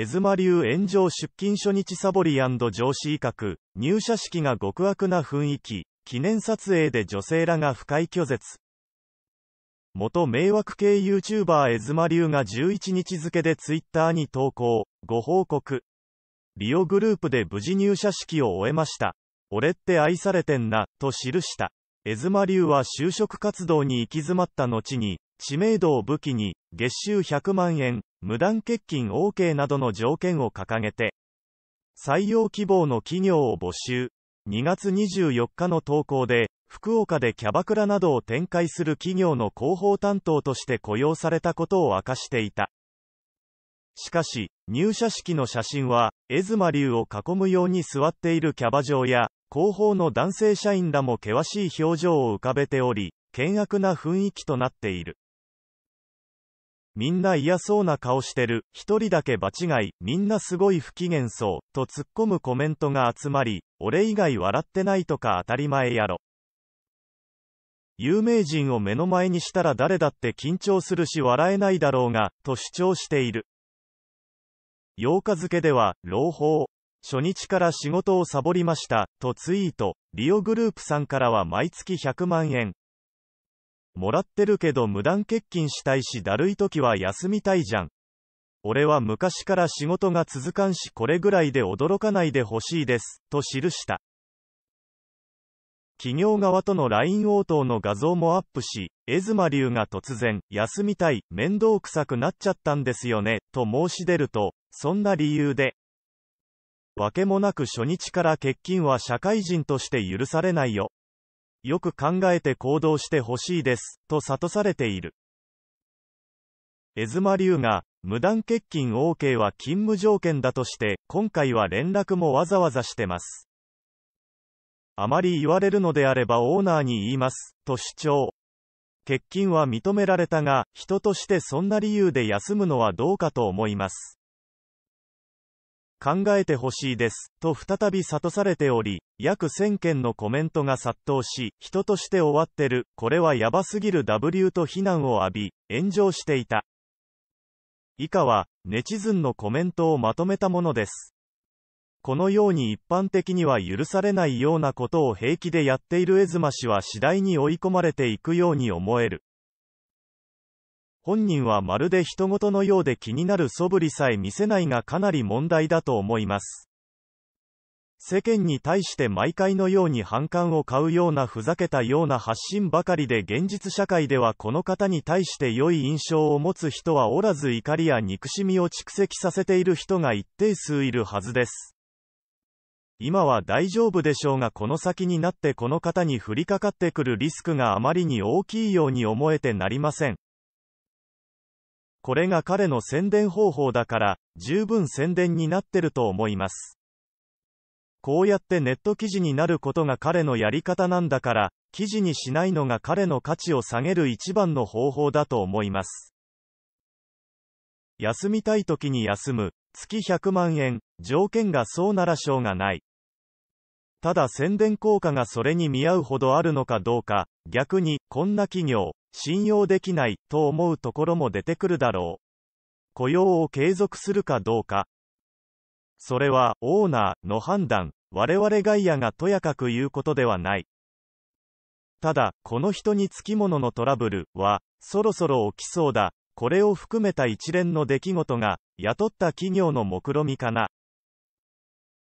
江妻流炎上出勤初日サボり上司威嚇、入社式が極悪な雰囲気、記念撮影で女性らが不快拒絶。元迷惑系 YouTuber 江妻流が11日付で Twitter に投稿、ご報告。リオグループで無事入社式を終えました。俺って愛されてんな、と記した。江妻流は就職活動に行き詰まった後に、知名度を武器に、月収100万円、無断欠勤 OK などの条件を掲げて、採用希望の企業を募集。2月24日の投稿で、福岡でキャバクラなどを展開する企業の広報担当として雇用されたことを明かしていた。しかし、入社式の写真は、江妻流を囲むように座っているキャバ嬢や、広報の男性社員らも険しい表情を浮かべており、険悪な雰囲気となっている。みんな嫌そうな顔してる、一人だけ場違い、みんなすごい不機嫌そう、と突っ込むコメントが集まり、俺以外笑ってないとか当たり前やろ。有名人を目の前にしたら誰だって緊張するし笑えないだろうが、と主張している。8日付では、朗報。初日から仕事をサボりました、とツイート。リオグループさんからは毎月100万円、もらってるけど無断欠勤したいしだるい時は休みたいじゃん。俺は昔から仕事が続かんしこれぐらいで驚かないでほしいです、と記した。企業側との LINE 応答の画像もアップし、江マ流が突然、休みたい、面倒くさくなっちゃったんですよね、と申し出ると、そんな理由で、わけもなく初日から欠勤は社会人として許されないよ。よく考えて行動してほしいです、と諭されている。江妻龍が、無断欠勤 OK は勤務条件だとして、今回は連絡もわざわざしてます。あまり言われるのであればオーナーに言います、と主張。欠勤は認められたが、人としてそんな理由で休むのはどうかと思います。考えてほしいです、と再び諭されており、約1000件のコメントが殺到し、人として終わってる、これはやばすぎる W と非難を浴び、炎上していた。以下は、ネチズンのコメントをまとめたものです。このように一般的には許されないようなことを平気でやっているエズマ氏は次第に追い込まれていくように思える。本人はまるで人事のようで気になる素振りさえ見せないがかなり問題だと思います。世間に対して毎回のように反感を買うようなふざけたような発信ばかりで現実社会ではこの方に対して良い印象を持つ人はおらず怒りや憎しみを蓄積させている人が一定数いるはずです。今は大丈夫でしょうがこの先になってこの方に降りかかってくるリスクがあまりに大きいように思えてなりません。これが彼の宣伝方法だから、十分宣伝になってると思います。こうやってネット記事になることが彼のやり方なんだから、記事にしないのが彼の価値を下げる一番の方法だと思います。休みたい時に休む、月100万円、条件がそうならしょうがない。ただ宣伝効果がそれに見合うほどあるのかどうか、逆に、こんな企業、信用できないと思うところも出てくるだろう。雇用を継続するかどうか。それは、オーナーの判断、我々ガイアがとやかく言うことではない。ただ、この人につきもののトラブルは、そろそろ起きそうだ。これを含めた一連の出来事が、雇った企業の目論みかな。